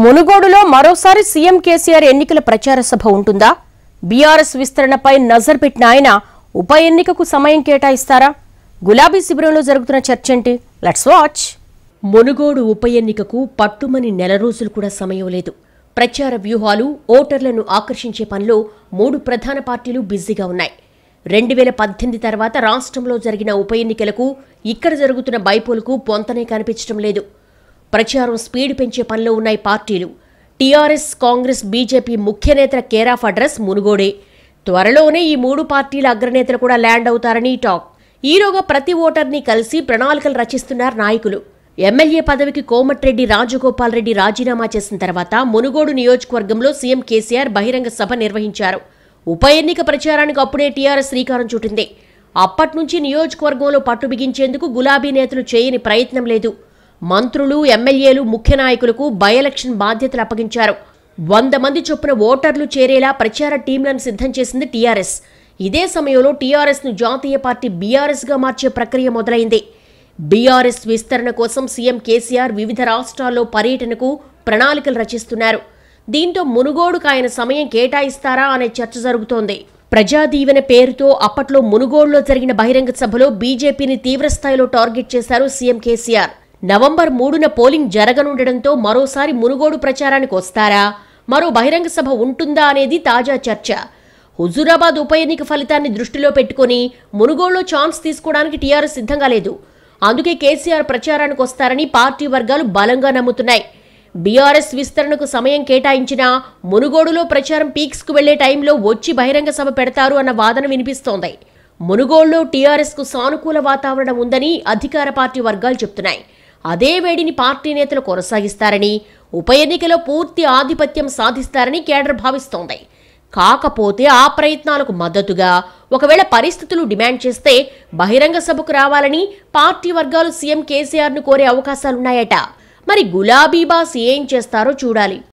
మునుగోడులో మరోసారి సీఎం కేసీఆర్ ఎన్నికల ప్రచార సభ ఉంటుందా బీఆర్ఎస్ విస్తరణపై నజర్ పెట్టిన ఆయన ఉప ఎన్నికకు సమయం కేటాయిస్తారా గులాబీ శిబిరంలో జరుగుతున్న చర్చేంటి లెట్స్ వాచ్ మునుగోడు ఉప ఎన్నికకు పట్టుమని నెల రోజులు కూడా సమయం లేదు ప్రచార వ్యూహాలు ఓటర్లను ఆకర్షించే పనిలో మూడు ప్రధాన పార్టీలు బిజీగా ఉన్నాయి రెండు వేల పద్దెనిమిది తర్వాత రాష్ట్రంలో జరిగిన ఉప ఎన్నికలకు ఇక్కడ జరుగుతున్న బైపోలకు పొంతనే కనిపించడం లేదు ప్రచారం స్పీడ్ పెంచే పనిలో ఉన్నాయి పార్టీలు టీఆర్ఎస్ కాంగ్రెస్ బీజేపీ ముఖ్య నేతల కేరాఫ్ అడ్రస్ మునుగోడే త్వరలోనే ఈ మూడు పార్టీల అగ్రనేతలు కూడా ల్యాండ్ అవుతారని టాక్ ఈలోగా ప్రతి ఓటర్ని కలిసి ప్రణాళికలు రచిస్తున్నారు నాయకులు ఎమ్మెల్యే పదవికి కోమటిరెడ్డి రాజగోపాల్ రెడ్డి రాజీనామా చేసిన తర్వాత మునుగోడు నియోజకవర్గంలో సీఎం కేసీఆర్ బహిరంగ సభ నిర్వహించారు ఉప ఎన్నిక ప్రచారానికి అప్పుడే టీఆర్ఎస్ శ్రీకారం చుట్టింది అప్పట్నుంచి నియోజకవర్గంలో పట్టు బిగించేందుకు గులాబీ నేతలు చేయని ప్రయత్నం లేదు మంత్రులు ఎమ్మెల్యేలు ముఖ్య నాయకులకు బై ఎలక్షన్ బాధ్యతలు అప్పగించారు వంద మంది చొప్పున ఓటర్లు చేరేలా ప్రచార టీంలను సిద్ధం చేసింది టీఆర్ఎస్ ఇదే సమయంలో టీఆర్ఎస్ను జాతీయ పార్టీ బీఆర్ఎస్గా మార్చే ప్రక్రియ మొదలైంది బీఆర్ఎస్ విస్తరణ కోసం సీఎం కేసీఆర్ వివిధ రాష్ట్రాల్లో పర్యటనకు ప్రణాళికలు రచిస్తున్నారు దీంతో మునుగోడుకు ఆయన సమయం కేటాయిస్తారా అనే చర్చ జరుగుతోంది ప్రజాదీవెన పేరుతో అప్పట్లో మునుగోడులో జరిగిన బహిరంగ సభలో బీజేపీని తీవ్రస్థాయిలో టార్గెట్ చేశారు సీఎం కేసీఆర్ నవంబర్ మూడున పోలింగ్ జరగనుండడంతో మరోసారి మునుగోడు ప్రచారానికి వస్తారా మరో బహిరంగ సభ ఉంటుందా అనేది తాజా చర్చ హుజూరాబాద్ ఉప ఎన్నిక ఫలితాన్ని దృష్టిలో పెట్టుకుని మునుగోడులో ఛాన్స్ తీసుకోవడానికి టీఆర్ఎస్ సిద్ధంగా లేదు అందుకే కేసీఆర్ ప్రచారానికి వస్తారని పార్టీ వర్గాలు బలంగా నమ్ముతున్నాయి బీఆర్ఎస్ విస్తరణకు సమయం కేటాయించినా మునుగోడులో ప్రచారం పీక్స్కు వెళ్లే టైంలో వచ్చి బహిరంగ సభ పెడతారు అన్న వాదన వినిపిస్తోంది మునుగోడులో టీఆర్ఎస్కు సానుకూల వాతావరణం ఉందని అధికార పార్టీ వర్గాలు చెప్తున్నాయి అదే వేడిని పార్టీ నేతలు కొనసాగిస్తారని ఉప ఎన్నికలో పూర్తి ఆధిపత్యం సాధిస్తారని కేడర్ భావిస్తోంది కాకపోతే ఆ ప్రయత్నాలకు మద్దతుగా ఒకవేళ పరిస్థితులు డిమాండ్ చేస్తే బహిరంగ సభకు రావాలని పార్టీ వర్గాలు సీఎం కేసీఆర్ను కోరే అవకాశాలున్నాయట మరి గులాబీ బాస్ ఏం చేస్తారో చూడాలి